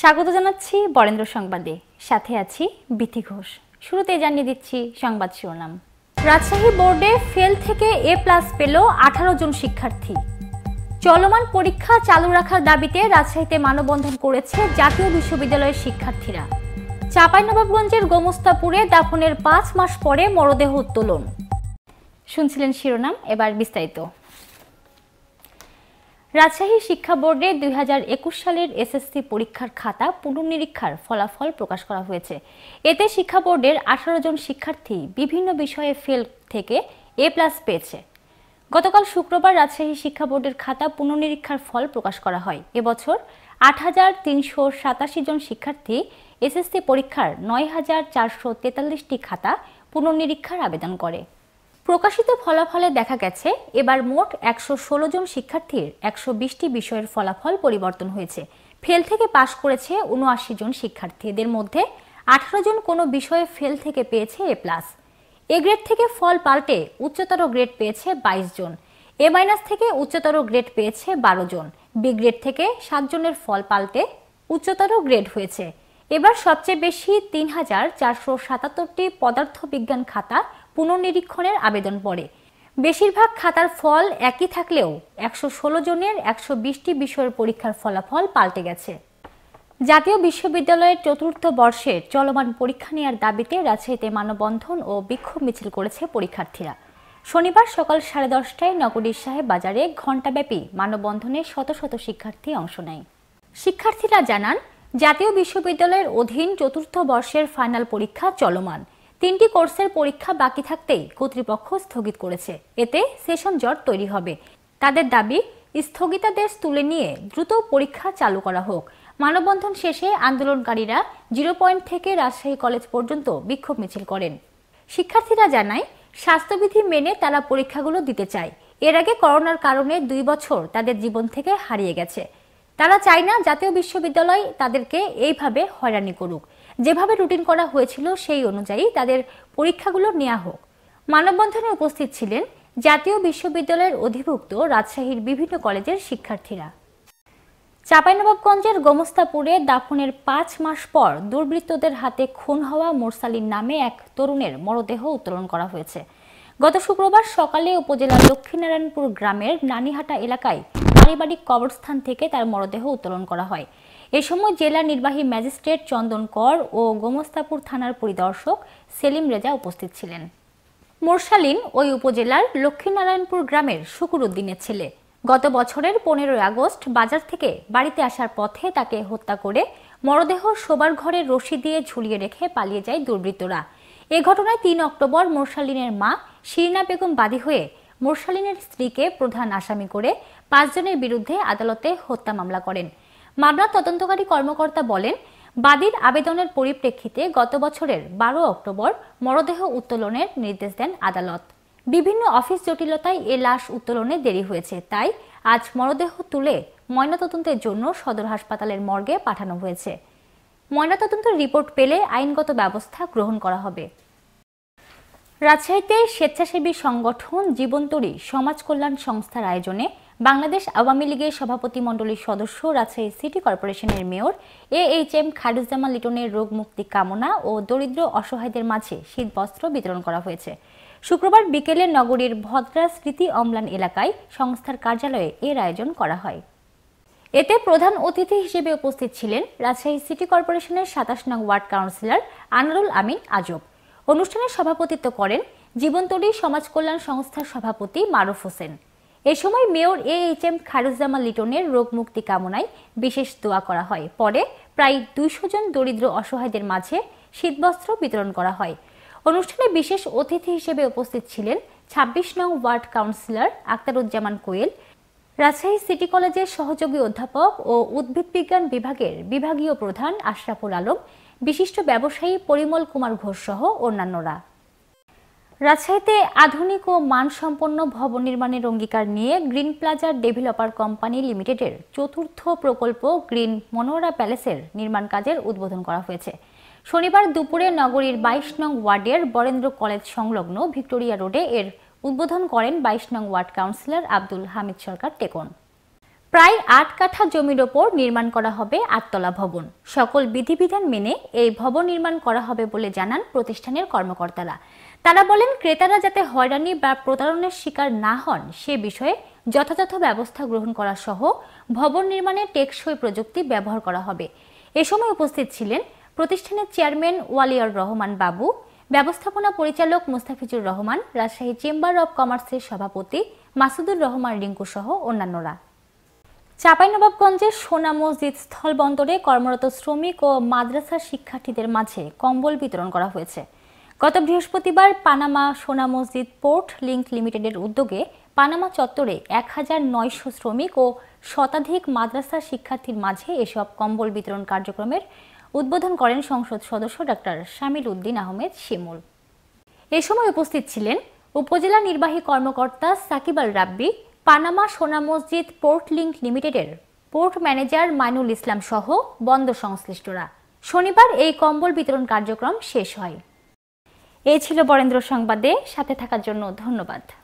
স্বাগত জানাচ্ছি বরেন্দ্র সংবাদে সাথে আছি বিথি ঘোষ শুরুতে জানিয়ে দিচ্ছি সংবাদ শিরোনাম রাজশাহী বোর্ডে ফেল থেকে এ প্লাস পেল আঠারো জন শিক্ষার্থী চলমান পরীক্ষা চালু রাখার দাবিতে রাজশাহীতে মানববন্ধন করেছে জাতীয় বিশ্ববিদ্যালয়ের শিক্ষার্থীরা চাঁপাইনবাবগঞ্জের গোমস্তাপুরে দাফনের পাঁচ মাস পরে মরদেহ উত্তোলন শুনছিলেন শিরোনাম এবার বিস্তারিত রাজশাহী শিক্ষা বোর্ডে দুই সালের এসএসসি পরীক্ষার খাতা পুনর্নিরীক্ষার ফলাফল প্রকাশ করা হয়েছে এতে শিক্ষা বোর্ডের আঠারো জন শিক্ষার্থী বিভিন্ন বিষয়ে ফেল থেকে এ প্লাস পেয়েছে গতকাল শুক্রবার রাজশাহী শিক্ষা বোর্ডের খাতা পুনর্নিরীক্ষার ফল প্রকাশ করা হয় এবছর আট হাজার তিনশো সাতাশি জন শিক্ষার্থী এসএসসি পরীক্ষার নয় হাজার চারশো তেতাল্লিশটি খাতা পুনর্নিরীক্ষার আবেদন করে প্রকাশিত ফলাফলে দেখা গেছে এবার মোট একশো ষোলো জন শিক্ষার্থীর একশো বিশটি বিষয়ের ফলাফল পরিবর্তন হয়েছে ফেল থেকে পাশ করেছে উনআশি জন শিক্ষার্থী এদের মধ্যে আঠারো জন কোনো বিষয়ে ফেল থেকে পেয়েছে এ প্লাস এ গ্রেড থেকে ফল পাল্টে উচ্চতর গ্রেড পেয়েছে বাইশ জন এ মাইনাস থেকে উচ্চতর গ্রেড পেয়েছে বারো জন বি গ্রেড থেকে সাতজনের ফল পাল্টে উচ্চতর গ্রেড হয়েছে এবার সবচেয়ে বেশি তিন হাজার চারশো সাতাত্তরটি পদার্থবিজ্ঞান খাতা পুনর্নিরীক্ষণের আবেদন পড়ে বেশিরভাগ খাতার ফল একই থাকলেও একশো ষোলো জনের একশো বিশটি বিষয়ের পরীক্ষার ফলাফল পাল্টে গেছে জাতীয় বিশ্ববিদ্যালয়ের চতুর্থ বর্ষের চলমান পরীক্ষা নেওয়ার দাবিতে রাজশাহীতে মানববন্ধন ও বিক্ষোভ মিছিল করেছে পরীক্ষার্থীরা শনিবার সকাল সাড়ে দশটায় নগরীর সাহেব বাজারে ঘণ্টাব্যাপী মানববন্ধনে শত শত শিক্ষার্থী অংশ নেয় শিক্ষার্থীরা জানান জাতীয় বিশ্ববিদ্যালয়ের অধীন চতুর্থ বর্ষের ফাইনাল পরীক্ষা চলমান তিনটি কোর্সের পরীক্ষা বাকি থাকতেই কর্তৃপক্ষ স্থগিত করেছে এতে সেশন জট তৈরি হবে তাদের দাবি স্থগিতাদেশ তুলে নিয়ে দ্রুত পরীক্ষা চালু করা হোক মানববন্ধন শেষে আন্দোলনকারীরা জিরো পয়েন্ট থেকে রাজশাহী কলেজ পর্যন্ত বিক্ষোভ মিছিল করেন শিক্ষার্থীরা জানায় স্বাস্থ্যবিধি মেনে তারা পরীক্ষাগুলো দিতে চায় এর আগে করোনার কারণে দুই বছর তাদের জীবন থেকে হারিয়ে গেছে তারা চায় না জাতীয় বিশ্ববিদ্যালয় তাদেরকে এইভাবে হয়রানি করুক যেভাবে রুটিন করা হয়েছিল সেই অনুযায়ী তাদের পরীক্ষাগুলো নেওয়া হোক মানববন্ধনে উপস্থিত ছিলেন জাতীয় বিশ্ববিদ্যালয়ের অধিভুক্ত রাজশাহীর বিভিন্ন কলেজের শিক্ষার্থীরা চাঁপাইনবাবগঞ্জের গোমস্তাপুরে দাফনের পাঁচ মাস পর দুর্বৃত্তদের হাতে খুন হওয়া মোরসালিন নামে এক তরুণের মরদেহ উত্তোলন করা হয়েছে গত শুক্রবার সকালে উপজেলার লক্ষ্মীনারায়ণপুর গ্রামের নানিহাটা এলাকায় পারিবারিক কবরস্থান থেকে তার মরদেহ উত্তোলন করা হয় এ সময় জেলা নির্বাহী ম্যাজিস্ট্রেট চন্দন কর ও গোমস্তাপুর থানার পরিদর্শক সেলিম রেজা উপস্থিত ছিলেন মোরশালিন ওই উপজেলার লক্ষ্মীনারায়ণপুর গ্রামের শুকুর উদ্দিনের ছেলে গত বছরের পনেরোই আগস্ট বাজার থেকে বাড়িতে আসার পথে তাকে হত্যা করে মরদেহ শোবার ঘরে রশি দিয়ে ঝুলিয়ে রেখে পালিয়ে যায় দুর্বৃত্তরা এ ঘটনায় তিন অক্টোবর মোরশালিনের মা শিরিনা বেগম বাদী হয়ে মোরশালিনের স্ত্রীকে প্রধান আসামি করে পাঁচজনের বিরুদ্ধে আদালতে হত্যা মামলা করেন মামলার তদন্তকারী কর্মকর্তা বলেন বাদীর আবেদনের পরিপ্রেক্ষিতে গত বছরের বারো অক্টোবর মরদেহ উত্তোলনের নির্দেশ দেন আদালত বিভিন্ন অফিস জটিলতায় এ লাশ উত্তোলনে দেরি হয়েছে তাই আজ মরদেহ তুলে ময়নাতদন্তের জন্য সদর হাসপাতালের মর্গে পাঠানো হয়েছে ময়নাতদন্তের রিপোর্ট পেলে আইনগত ব্যবস্থা গ্রহণ করা হবে রাজশাহীতে স্বেচ্ছাসেবী সংগঠন জীবন্তরী সমাজ কল্যাণ সংস্থার আয়োজনে বাংলাদেশ আওয়ামী লীগের সভাপতি মণ্ডলীর সদস্য রাজশাহী সিটি কর্পোরেশনের mayor A H M Khairuzzaman লিটনের রোগ মুক্তি কামনা ও দরিদ্র অসহায়দের মাঝে শীতবস্ত্র বিতরণ করা হয়েছে শুক্রবার বিকেলে নগরীর ভদ্রা স্মৃতি অম্লান এলাকায় সংস্থার কার্যালয়ে এর আয়োজন করা হয় এতে প্রধান অতিথি হিসেবে উপস্থিত ছিলেন রাজশাহী সিটি কর্পোরেশনের সাতাশ নং ওয়ার্ড কাউন্সিলর আনারুল আমিন আজব অনুষ্ঠানে সভাপতিত্ব করেন জীবনতলী সমাজ কল্যাণ সংস্থার সভাপতি মারুফ হোসেন এ সময় mayor A H M Khairuzzaman লিটনের মুক্তি কামনায় বিশেষ দোয়া করা হয় পরে প্রায় দুইশো জন দরিদ্র অসহায়দের মাঝে শীতবস্ত্র বিতরণ করা হয় অনুষ্ঠানে বিশেষ অতিথি হিসেবে উপস্থিত ছিলেন ২৬ নং ward councillor Aktaruzzaman Koel Rajshahi city কলেজের সহযোগী অধ্যাপক ও উদ্ভিদ বিজ্ঞান বিভাগের বিভাগীয় প্রধান আশরাফুল আলম বিশিষ্ট ব্যবসায়ী পরিমল কুমার ঘোষ সহ অন্যান্যরা রাজশাহীতে আধুনিক ও মানসম্পন্ন ভবন নির্মাণের অঙ্গীকার নিয়ে গ্রিন প্লাজার ডেভেলপার কোম্পানি লিমিটেডের চতুর্থ প্রকল্প গ্রিন মনোরা প্যালেসের নির্মাণ কাজের উদ্বোধন করা হয়েছে শনিবার দুপুরে নগরীর বাইশ নং ওয়ার্ডের বরেন্দ্র কলেজ সংলগ্ন ভিক্টোরিয়া রোডে এর উদ্বোধন করেন বাইশ নং ওয়ার্ড কাউন্সিলর আব্দুল হামিদ সরকার টেকন প্রায় আট কাঠা জমির ওপর নির্মাণ করা হবে আটতলা ভবন সকল বিধিবিধান মেনে এই ভবন নির্মাণ করা হবে বলে জানান প্রতিষ্ঠানের কর্মকর্তারা তারা বলেন ক্রেতারা যাতে হয়রানি বা প্রতারণের শিকার না হন সে বিষয়ে যথাযথ ব্যবস্থা গ্রহণ করা সহ ভবন নির্মাণে টেকসই প্রযুক্তি ব্যবহার করা হবে এ সময় উপস্থিত ছিলেন প্রতিষ্ঠানের চেয়ারম্যান ওয়ালিয়র রহমান বাবু ব্যবস্থাপনা পরিচালক মুস্তাফিজুর রহমান রাজশাহী চেম্বার অব কমার্সের সভাপতি মাসুদুর রহমান রিঙ্কু সহ অন্যান্যরা চাঁপাইনবাবগঞ্জে সোনা মসজিদ স্থলবন্দরে কর্মরত শ্রমিক ও মাদ্রাসা শিক্ষার্থীদের মাঝে কম্বল বিতরণ করা হয়েছে গত বৃহস্পতিবার Panama Sona Masjid port link লিমিটেডের উদ্যোগে পানামা চত্বরে এক হাজার নয়শো শ্রমিক ও শতাধিক মাদ্রাসা শিক্ষার্থীর মাঝে এসব কম্বল বিতরণ কার্যক্রমের উদ্বোধন করেন সংসদ সদস্য ডাক্তার শামিল উদ্দিন আহমেদ শিমুল এ সময় উপস্থিত ছিলেন উপজেলা নির্বাহী কর্মকর্তা সাকিব আল রাব্বি Panama Sona Masjid port link লিমিটেডের পোর্ট ম্যানেজার মাইনুল ইসলাম সহ বন্ধ সংশ্লিষ্টরা শনিবার এই কম্বল বিতরণ কার্যক্রম শেষ হয় এই ছিল বরেন্দ্র সংবাদে সাথে থাকার জন্য ধন্যবাদ